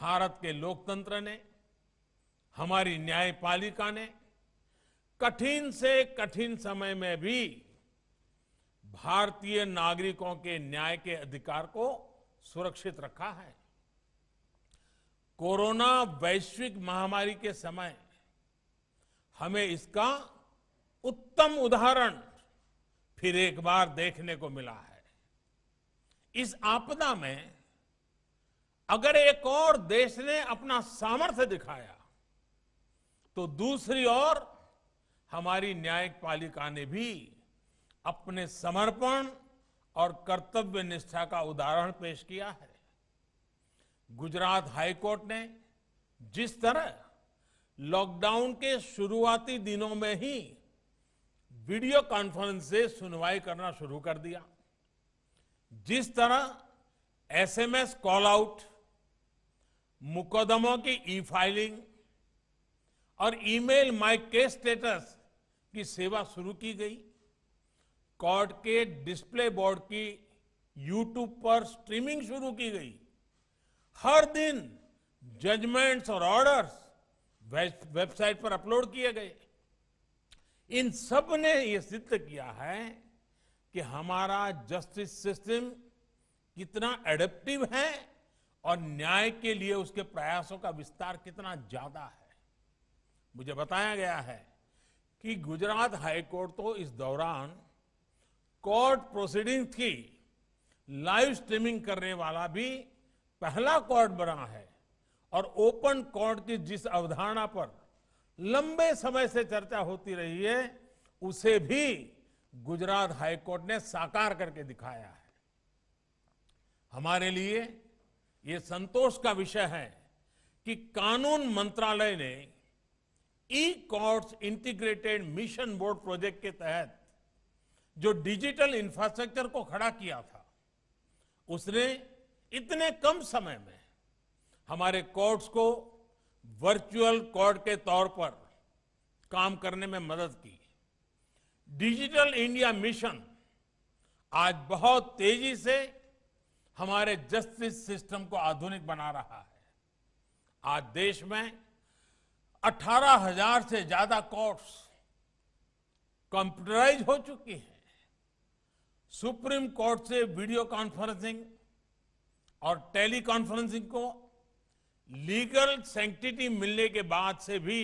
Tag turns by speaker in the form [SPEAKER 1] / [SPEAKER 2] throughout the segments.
[SPEAKER 1] भारत के लोकतंत्र ने हमारी न्यायपालिका ने कठिन से कठिन समय में भी भारतीय नागरिकों के न्याय के अधिकार को सुरक्षित रखा है कोरोना वैश्विक महामारी के समय हमें इसका उत्तम उदाहरण फिर एक बार देखने को मिला है इस आपदा में अगर एक और देश ने अपना सामर्थ्य दिखाया तो दूसरी ओर हमारी न्यायिक पालिका ने भी अपने समर्पण और कर्तव्य निष्ठा का उदाहरण पेश किया है गुजरात हाईकोर्ट ने जिस तरह लॉकडाउन के शुरुआती दिनों में ही वीडियो कॉन्फ्रेंस से सुनवाई करना शुरू कर दिया जिस तरह एसएमएस कॉल आउट मुकदमों की ई फाइलिंग और ईमेल माय केस स्टेटस की सेवा शुरू की गई कोर्ट के डिस्प्ले बोर्ड की यूट्यूब पर स्ट्रीमिंग शुरू की गई हर दिन जजमेंट्स और ऑर्डर्स वेबसाइट पर अपलोड किए गए इन सब ने यह सिद्ध किया है कि हमारा जस्टिस सिस्टम कितना एडेप्टिव है और न्याय के लिए उसके प्रयासों का विस्तार कितना ज्यादा है मुझे बताया गया है कि गुजरात हाईकोर्ट तो इस दौरान कोर्ट प्रोसीडिंग की लाइव स्ट्रीमिंग करने वाला भी पहला कोर्ट बना है और ओपन कोर्ट की जिस अवधारणा पर लंबे समय से चर्चा होती रही है उसे भी गुजरात हाईकोर्ट ने साकार करके दिखाया है हमारे लिए ये संतोष का विषय है कि कानून मंत्रालय ने e courts integrated mission board project के तहत जो डिजिटल इंफ्रास्ट्रक्चर को खड़ा किया था उसने इतने कम समय में हमारे कोर्ट्स को वर्चुअल कोर्ट के तौर पर काम करने में मदद की डिजिटल इंडिया मिशन आज बहुत तेजी से हमारे जस्टिस सिस्टम को आधुनिक बना रहा है आज देश में 18,000 से ज्यादा कोर्ट्स कंप्यूटराइज हो चुकी हैं सुप्रीम कोर्ट से वीडियो कॉन्फ्रेंसिंग और टेली कॉन्फ्रेंसिंग को लीगल सेंटिटी मिलने के बाद से भी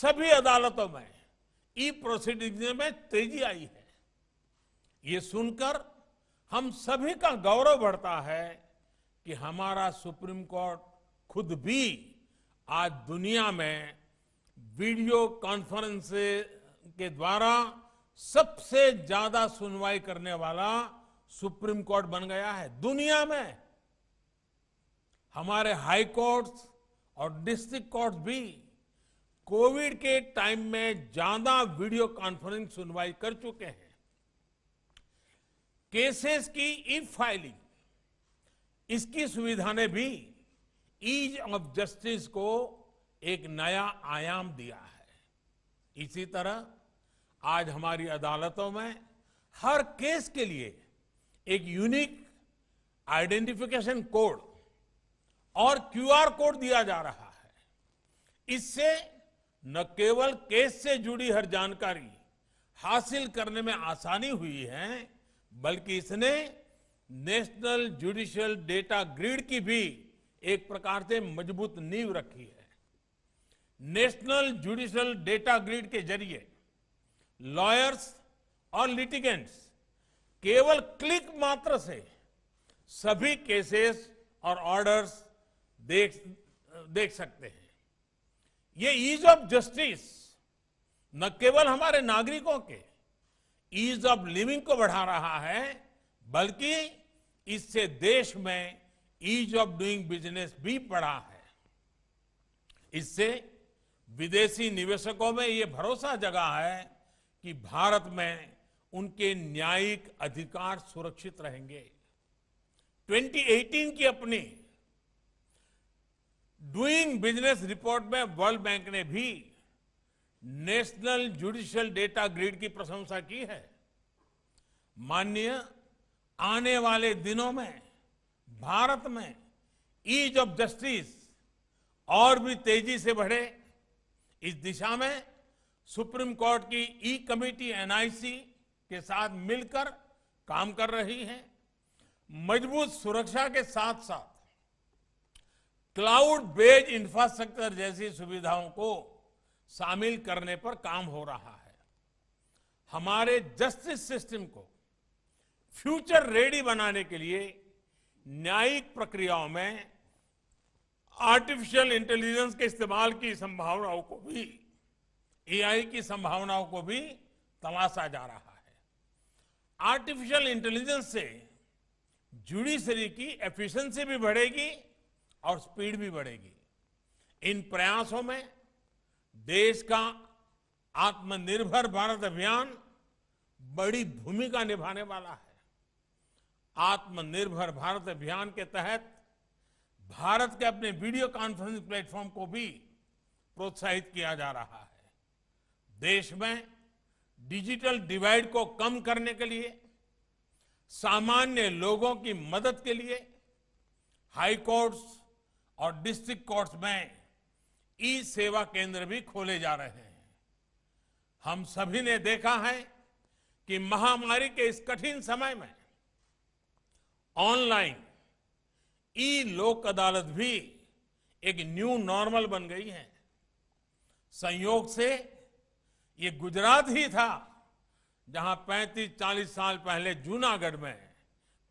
[SPEAKER 1] सभी अदालतों में ई प्रोसीडिंग में तेजी आई है ये सुनकर हम सभी का गौरव बढ़ता है कि हमारा सुप्रीम कोर्ट खुद भी आज दुनिया में वीडियो कॉन्फ्रेंस के द्वारा सबसे ज्यादा सुनवाई करने वाला सुप्रीम कोर्ट बन गया है दुनिया में हमारे हाई कोर्ट्स और डिस्ट्रिक्ट कोर्ट्स भी कोविड के टाइम में ज्यादा वीडियो कॉन्फ्रेंस सुनवाई कर चुके हैं केसेस की ई फाइलिंग इसकी सुविधा ने भी ईज ऑफ जस्टिस को एक नया आयाम दिया है इसी तरह आज हमारी अदालतों में हर केस के लिए एक यूनिक आइडेंटिफिकेशन कोड और क्यूआर कोड दिया जा रहा है इससे न केवल केस से जुड़ी हर जानकारी हासिल करने में आसानी हुई है बल्कि इसने नेशनल जुडिशियल डेटा ग्रिड की भी एक प्रकार से मजबूत नींव रखी है नेशनल जुडिशियल डेटा ग्रिड के जरिए लॉयर्स और लिटिगेंट्स केवल क्लिक मात्र से सभी केसेस और ऑर्डर्स देख देख सकते हैं ये ईज ऑफ जस्टिस न केवल हमारे नागरिकों के ईज ऑफ लिविंग को बढ़ा रहा है बल्कि इससे देश में ईज ऑफ डूइंग बिजनेस भी बढ़ा है इससे विदेशी निवेशकों में ये भरोसा जगा है कि भारत में उनके न्यायिक अधिकार सुरक्षित रहेंगे 2018 की अपनी डूइंग बिजनेस रिपोर्ट में वर्ल्ड बैंक ने भी नेशनल जुडिशियल डेटा ग्रिड की प्रशंसा की है माननीय आने वाले दिनों में भारत में ईज ऑफ जस्टिस और भी तेजी से बढ़े इस दिशा में सुप्रीम कोर्ट की ई कमेटी एनआईसी के साथ मिलकर काम कर रही है मजबूत सुरक्षा के साथ साथ क्लाउड बेस्ड इंफ्रास्ट्रक्चर जैसी सुविधाओं को शामिल करने पर काम हो रहा है हमारे जस्टिस सिस्टम को फ्यूचर रेडी बनाने के लिए न्यायिक प्रक्रियाओं में आर्टिफिशियल इंटेलिजेंस के इस्तेमाल की संभावनाओं को भी एआई की संभावनाओं को भी तलाशा जा रहा है आर्टिफिशियल इंटेलिजेंस से जुडिशरी की एफिशिएंसी भी बढ़ेगी और स्पीड भी बढ़ेगी इन प्रयासों में देश का आत्मनिर्भर भारत अभियान बड़ी भूमिका निभाने वाला है आत्मनिर्भर भारत अभियान के तहत भारत के अपने वीडियो कॉन्फ्रेंसिंग प्लेटफॉर्म को भी प्रोत्साहित किया जा रहा है देश में डिजिटल डिवाइड को कम करने के लिए सामान्य लोगों की मदद के लिए हाई कोर्ट्स और डिस्ट्रिक्ट कोर्ट्स में ई सेवा केंद्र भी खोले जा रहे हैं हम सभी ने देखा है कि महामारी के इस कठिन समय में ऑनलाइन ई लोक अदालत भी एक न्यू नॉर्मल बन गई है संयोग से ये गुजरात ही था जहां 35-40 साल पहले जूनागढ़ में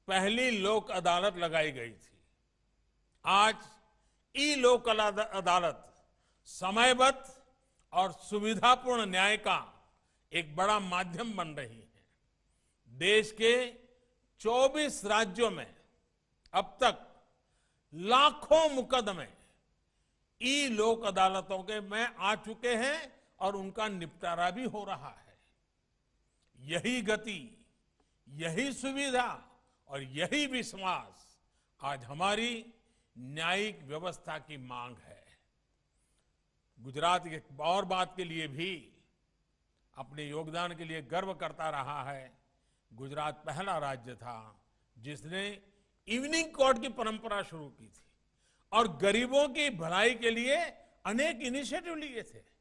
[SPEAKER 1] पहली लोक अदालत लगाई गई थी आज ई लोक अदालत समयबद्ध और सुविधापूर्ण न्याय का एक बड़ा माध्यम बन रही है देश के 24 राज्यों में अब तक लाखों मुकदमे ई लोक अदालतों के में आ चुके हैं और उनका निपटारा भी हो रहा है यही गति यही सुविधा और यही विश्वास आज हमारी न्यायिक व्यवस्था की मांग है गुजरात के और बात के लिए भी अपने योगदान के लिए गर्व करता रहा है गुजरात पहला राज्य था जिसने इवनिंग कोर्ट की परंपरा शुरू की थी और गरीबों की भलाई के लिए अनेक इनिशिएटिव लिए थे